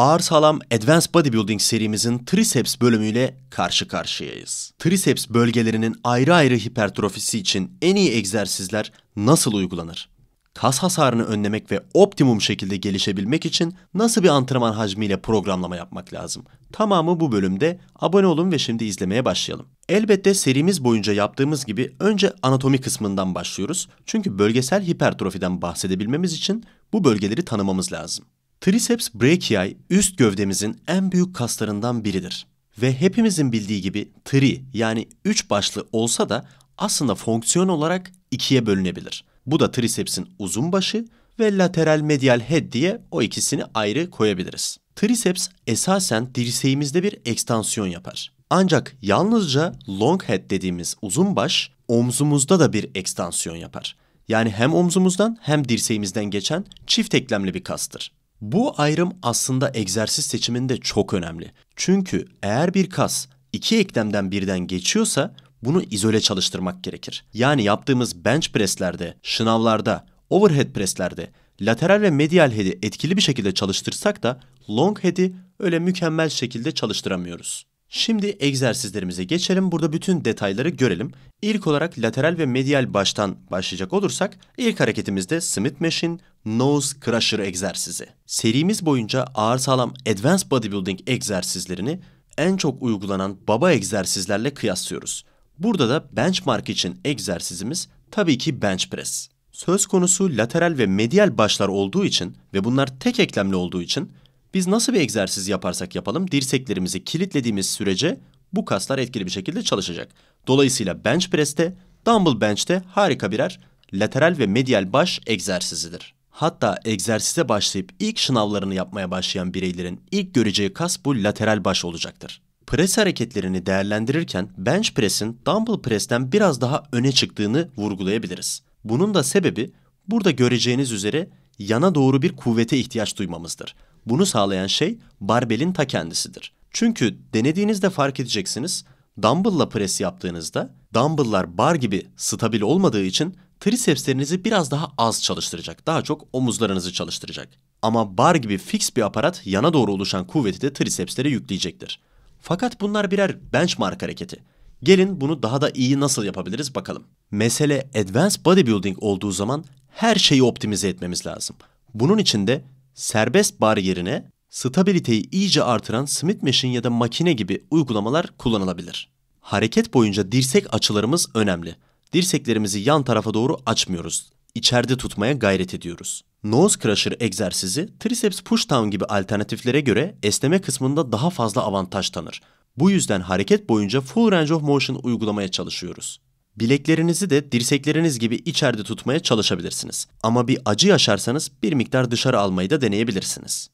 Ağır Sağlam Advanced Bodybuilding serimizin triceps bölümüyle karşı karşıyayız. Triceps bölgelerinin ayrı ayrı hipertrofisi için en iyi egzersizler nasıl uygulanır? Kas hasarını önlemek ve optimum şekilde gelişebilmek için nasıl bir antrenman hacmiyle programlama yapmak lazım? Tamamı bu bölümde. Abone olun ve şimdi izlemeye başlayalım. Elbette serimiz boyunca yaptığımız gibi önce anatomi kısmından başlıyoruz. Çünkü bölgesel hipertrofiden bahsedebilmemiz için bu bölgeleri tanımamız lazım. Triceps brachii üst gövdemizin en büyük kaslarından biridir. Ve hepimizin bildiği gibi tri yani üç başlı olsa da aslında fonksiyon olarak ikiye bölünebilir. Bu da tricepsin uzun başı ve lateral medial head diye o ikisini ayrı koyabiliriz. Triceps esasen dirseğimizde bir ekstansiyon yapar. Ancak yalnızca long head dediğimiz uzun baş omzumuzda da bir ekstansiyon yapar. Yani hem omzumuzdan hem dirseğimizden geçen çift eklemli bir kastır. Bu ayrım aslında egzersiz seçiminde çok önemli. Çünkü eğer bir kas iki eklemden birden geçiyorsa bunu izole çalıştırmak gerekir. Yani yaptığımız bench presslerde, şınavlarda, overhead presslerde lateral ve medial head'i etkili bir şekilde çalıştırsak da long head'i öyle mükemmel şekilde çalıştıramıyoruz. Şimdi egzersizlerimize geçelim. Burada bütün detayları görelim. İlk olarak lateral ve medial baştan başlayacak olursak ilk hareketimizde Smith Machine, Nose Crusher egzersizi. Serimiz boyunca ağır sağlam Advanced Bodybuilding egzersizlerini en çok uygulanan baba egzersizlerle kıyaslıyoruz. Burada da benchmark için egzersizimiz tabii ki bench press. Söz konusu lateral ve medial başlar olduğu için ve bunlar tek eklemli olduğu için biz nasıl bir egzersiz yaparsak yapalım dirseklerimizi kilitlediğimiz sürece bu kaslar etkili bir şekilde çalışacak. Dolayısıyla bench press'te, dumbbell bench'te harika birer lateral ve medial baş egzersizidir. Hatta egzersize başlayıp ilk şınavlarını yapmaya başlayan bireylerin ilk göreceği kas bu lateral baş olacaktır. Pres hareketlerini değerlendirirken bench press'in dumbbell press'ten biraz daha öne çıktığını vurgulayabiliriz. Bunun da sebebi burada göreceğiniz üzere yana doğru bir kuvvete ihtiyaç duymamızdır. Bunu sağlayan şey barbelin ta kendisidir. Çünkü denediğinizde fark edeceksiniz dumbbell'la press yaptığınızda dumbbell'lar bar gibi stabil olmadığı için Tricepslerinizi biraz daha az çalıştıracak. Daha çok omuzlarınızı çalıştıracak. Ama bar gibi fix bir aparat yana doğru oluşan kuvveti de tricepslere yükleyecektir. Fakat bunlar birer benchmark hareketi. Gelin bunu daha da iyi nasıl yapabiliriz bakalım. Mesele advanced bodybuilding olduğu zaman her şeyi optimize etmemiz lazım. Bunun için de serbest bar yerine stabiliteyi iyice artıran Smith Machine ya da makine gibi uygulamalar kullanılabilir. Hareket boyunca dirsek açılarımız önemli. Dirseklerimizi yan tarafa doğru açmıyoruz. İçeride tutmaya gayret ediyoruz. Nose Crusher egzersizi triceps push down gibi alternatiflere göre esneme kısmında daha fazla avantaj tanır. Bu yüzden hareket boyunca full range of motion uygulamaya çalışıyoruz. Bileklerinizi de dirsekleriniz gibi içeride tutmaya çalışabilirsiniz. Ama bir acı yaşarsanız bir miktar dışarı almayı da deneyebilirsiniz.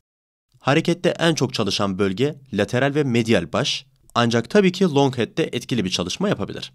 Harekette en çok çalışan bölge lateral ve medial baş ancak tabii ki long head de etkili bir çalışma yapabilir.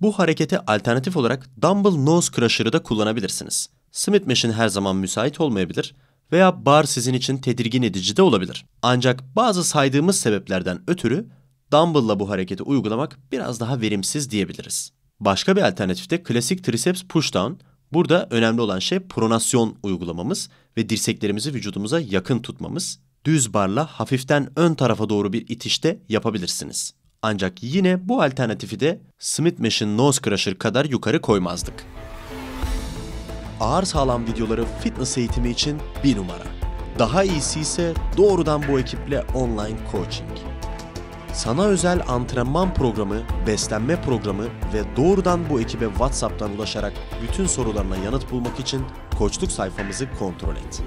Bu harekete alternatif olarak Dumble Nose Crusher'ı da kullanabilirsiniz. Smith Mesh'in her zaman müsait olmayabilir veya bar sizin için tedirgin edici de olabilir. Ancak bazı saydığımız sebeplerden ötürü Dumble'la bu hareketi uygulamak biraz daha verimsiz diyebiliriz. Başka bir alternatif de klasik triceps pushdown. Burada önemli olan şey pronasyon uygulamamız ve dirseklerimizi vücudumuza yakın tutmamız. Düz barla hafiften ön tarafa doğru bir itişte yapabilirsiniz. Ancak yine bu alternatifi de Smith Mesh'in Nose Crusher kadar yukarı koymazdık. Ağır sağlam videoları fitness eğitimi için bir numara. Daha iyisi ise doğrudan bu ekiple online coaching. Sana özel antrenman programı, beslenme programı ve doğrudan bu ekibe WhatsApp'tan ulaşarak bütün sorularına yanıt bulmak için koçluk sayfamızı kontrol et.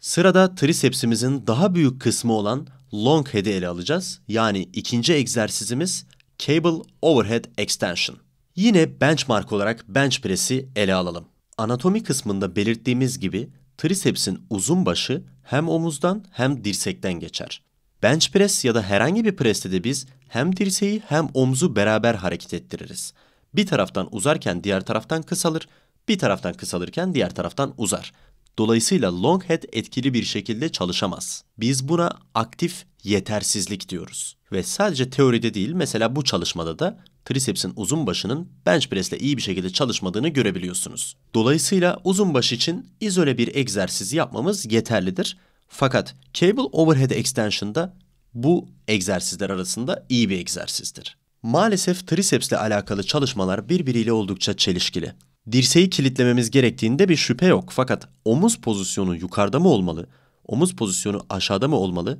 Sırada trisepsimizin daha büyük kısmı olan long head'i ele alacağız. Yani ikinci egzersizimiz Cable Overhead Extension. Yine benchmark olarak bench press'i ele alalım. Anatomi kısmında belirttiğimiz gibi trisepsin uzun başı hem omuzdan hem dirsekten geçer. Bench press ya da herhangi bir preste de biz hem dirseği hem omzu beraber hareket ettiririz. Bir taraftan uzarken diğer taraftan kısalır, bir taraftan kısalırken diğer taraftan uzar. Dolayısıyla long head etkili bir şekilde çalışamaz. Biz buna aktif yetersizlik diyoruz. Ve sadece teoride değil mesela bu çalışmada da trisepsin uzun başının bench press'le iyi bir şekilde çalışmadığını görebiliyorsunuz. Dolayısıyla uzun baş için izole bir egzersiz yapmamız yeterlidir. Fakat cable overhead extension'da bu egzersizler arasında iyi bir egzersizdir. Maalesef trisepsle alakalı çalışmalar birbiriyle oldukça çelişkili. Dirseği kilitlememiz gerektiğinde bir şüphe yok. Fakat omuz pozisyonu yukarıda mı olmalı? Omuz pozisyonu aşağıda mı olmalı?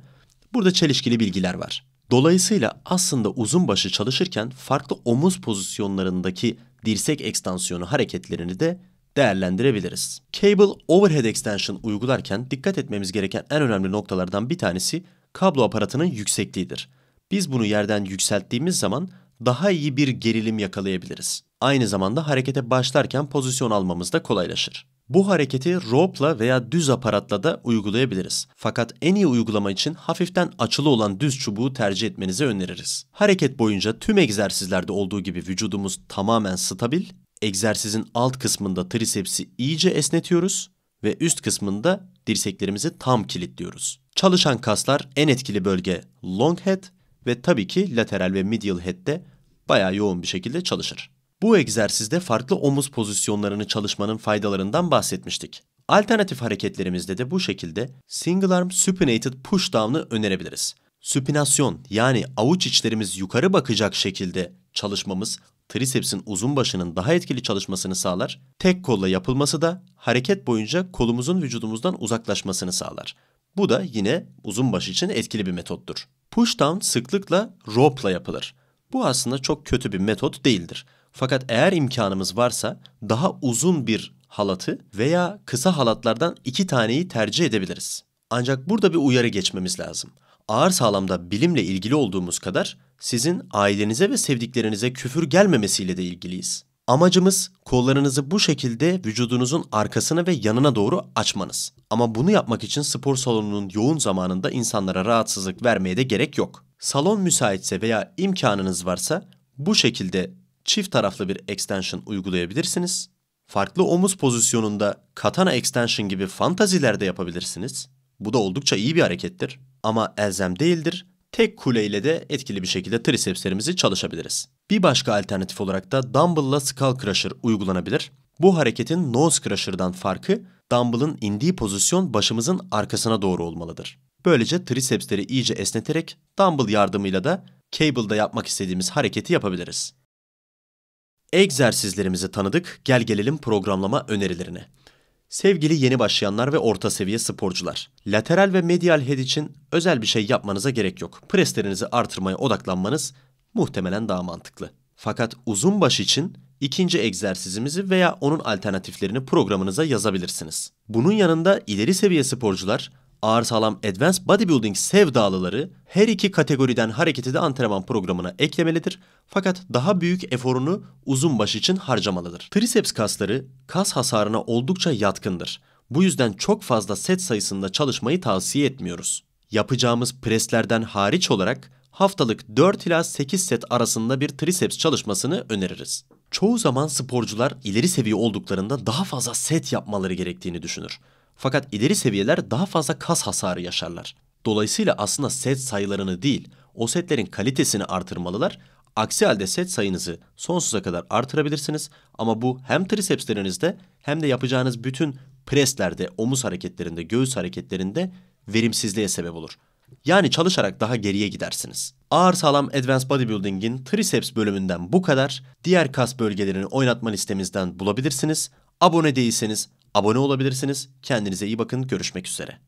Burada çelişkili bilgiler var. Dolayısıyla aslında uzun başı çalışırken farklı omuz pozisyonlarındaki dirsek ekstansiyonu hareketlerini de değerlendirebiliriz. Cable overhead extension uygularken dikkat etmemiz gereken en önemli noktalardan bir tanesi kablo aparatının yüksekliğidir. Biz bunu yerden yükselttiğimiz zaman daha iyi bir gerilim yakalayabiliriz aynı zamanda harekete başlarken pozisyon almamız da kolaylaşır. Bu hareketi rope'la veya düz aparatla da uygulayabiliriz. Fakat en iyi uygulama için hafiften açılı olan düz çubuğu tercih etmenizi öneririz. Hareket boyunca tüm egzersizlerde olduğu gibi vücudumuz tamamen stabil, egzersizin alt kısmında trisepsi iyice esnetiyoruz ve üst kısmında dirseklerimizi tam kilitliyoruz. Çalışan kaslar en etkili bölge long head ve tabii ki lateral ve medial head de bayağı yoğun bir şekilde çalışır. Bu egzersizde farklı omuz pozisyonlarını çalışmanın faydalarından bahsetmiştik. Alternatif hareketlerimizde de bu şekilde single arm supinated push down'ı önerebiliriz. Supinasyon yani avuç içlerimiz yukarı bakacak şekilde çalışmamız trisepsin uzun başının daha etkili çalışmasını sağlar. Tek kolla yapılması da hareket boyunca kolumuzun vücudumuzdan uzaklaşmasını sağlar. Bu da yine uzun baş için etkili bir metottur. Push down sıklıkla rope'la yapılır. Bu aslında çok kötü bir metot değildir. Fakat eğer imkanımız varsa daha uzun bir halatı veya kısa halatlardan iki taneyi tercih edebiliriz. Ancak burada bir uyarı geçmemiz lazım. Ağır sağlamda bilimle ilgili olduğumuz kadar sizin ailenize ve sevdiklerinize küfür gelmemesiyle de ilgiliyiz. Amacımız kollarınızı bu şekilde vücudunuzun arkasına ve yanına doğru açmanız. Ama bunu yapmak için spor salonunun yoğun zamanında insanlara rahatsızlık vermeye de gerek yok. Salon müsaitse veya imkanınız varsa bu şekilde çift taraflı bir extension uygulayabilirsiniz. Farklı omuz pozisyonunda katana extension gibi fantaziler yapabilirsiniz. Bu da oldukça iyi bir harekettir ama elzem değildir. Tek kuleyle de etkili bir şekilde tricepslerimizi çalışabiliriz. Bir başka alternatif olarak da dumbbell'la skull crusher uygulanabilir. Bu hareketin nose crusher'dan farkı dumbbell'ın indiği pozisyon başımızın arkasına doğru olmalıdır. Böylece tricepsleri iyice esneterek dumbbell yardımıyla da cable'da yapmak istediğimiz hareketi yapabiliriz. Egzersizlerimizi tanıdık, gel gelelim programlama önerilerine. Sevgili yeni başlayanlar ve orta seviye sporcular, lateral ve medial head için özel bir şey yapmanıza gerek yok. Preslerinizi artırmaya odaklanmanız muhtemelen daha mantıklı. Fakat uzun baş için ikinci egzersizimizi veya onun alternatiflerini programınıza yazabilirsiniz. Bunun yanında ileri seviye sporcular ağır sağlam Advanced Bodybuilding sevdalıları her iki kategoriden hareketi de antrenman programına eklemelidir. Fakat daha büyük eforunu uzun baş için harcamalıdır. Triceps kasları kas hasarına oldukça yatkındır. Bu yüzden çok fazla set sayısında çalışmayı tavsiye etmiyoruz. Yapacağımız preslerden hariç olarak haftalık 4 ila 8 set arasında bir triceps çalışmasını öneririz. Çoğu zaman sporcular ileri seviye olduklarında daha fazla set yapmaları gerektiğini düşünür. Fakat ileri seviyeler daha fazla kas hasarı yaşarlar. Dolayısıyla aslında set sayılarını değil, o setlerin kalitesini artırmalılar. Aksi halde set sayınızı sonsuza kadar artırabilirsiniz ama bu hem tricepslerinizde hem de yapacağınız bütün preslerde, omuz hareketlerinde, göğüs hareketlerinde verimsizliğe sebep olur. Yani çalışarak daha geriye gidersiniz. Ağır sağlam Advanced Bodybuilding'in triceps bölümünden bu kadar. Diğer kas bölgelerini oynatma listemizden bulabilirsiniz. Abone değilseniz Abone olabilirsiniz. Kendinize iyi bakın. Görüşmek üzere.